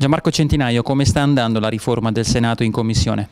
Gianmarco Centinaio, come sta andando la riforma del Senato in Commissione?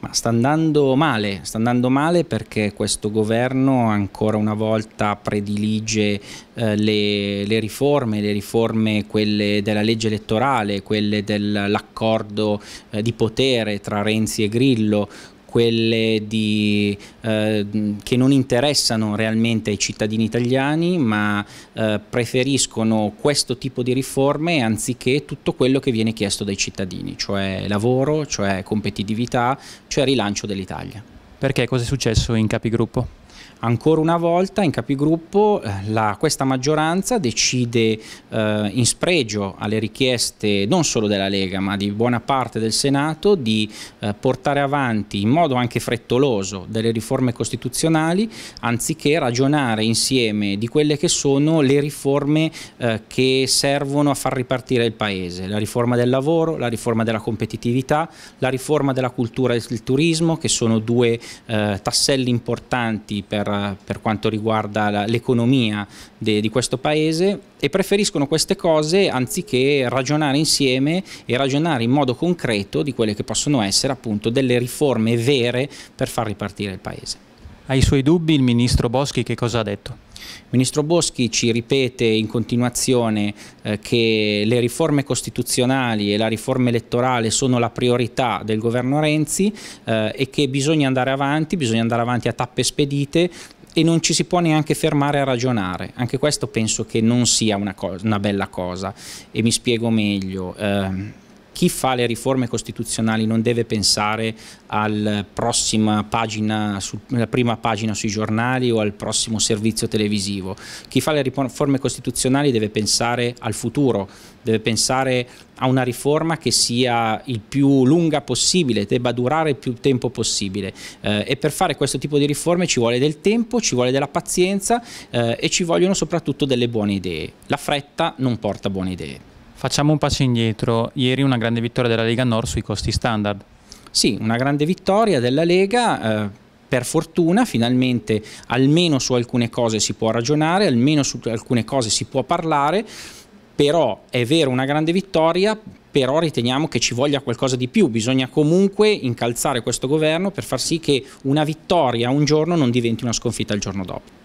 Ma sta andando male, sta andando male perché questo governo ancora una volta predilige eh, le, le, riforme, le riforme quelle della legge elettorale, quelle dell'accordo eh, di potere tra Renzi e Grillo, quelle di, eh, che non interessano realmente ai cittadini italiani ma eh, preferiscono questo tipo di riforme anziché tutto quello che viene chiesto dai cittadini, cioè lavoro, cioè competitività, cioè rilancio dell'Italia. Perché? Cosa è successo in capigruppo? Ancora una volta in capigruppo eh, la, questa maggioranza decide eh, in spregio alle richieste non solo della Lega ma di buona parte del Senato di eh, portare avanti in modo anche frettoloso delle riforme costituzionali anziché ragionare insieme di quelle che sono le riforme eh, che servono a far ripartire il Paese, la riforma del lavoro, la riforma della competitività, la riforma della cultura e del turismo che sono due eh, tasselli importanti per, per quanto riguarda l'economia di questo paese e preferiscono queste cose anziché ragionare insieme e ragionare in modo concreto di quelle che possono essere appunto delle riforme vere per far ripartire il paese. Ai suoi dubbi il ministro Boschi che cosa ha detto? Il ministro Boschi ci ripete in continuazione eh, che le riforme costituzionali e la riforma elettorale sono la priorità del governo Renzi eh, e che bisogna andare avanti, bisogna andare avanti a tappe spedite e non ci si può neanche fermare a ragionare. Anche questo penso che non sia una, cosa, una bella cosa e mi spiego meglio. Eh, chi fa le riforme costituzionali non deve pensare alla prossima pagina, alla prima pagina sui giornali o al prossimo servizio televisivo. Chi fa le riforme costituzionali deve pensare al futuro, deve pensare a una riforma che sia il più lunga possibile, debba durare il più tempo possibile eh, e per fare questo tipo di riforme ci vuole del tempo, ci vuole della pazienza eh, e ci vogliono soprattutto delle buone idee. La fretta non porta buone idee. Facciamo un passo indietro. Ieri una grande vittoria della Lega Nord sui costi standard. Sì, una grande vittoria della Lega. Eh, per fortuna finalmente almeno su alcune cose si può ragionare, almeno su alcune cose si può parlare, però è vero una grande vittoria, però riteniamo che ci voglia qualcosa di più, bisogna comunque incalzare questo governo per far sì che una vittoria un giorno non diventi una sconfitta il giorno dopo.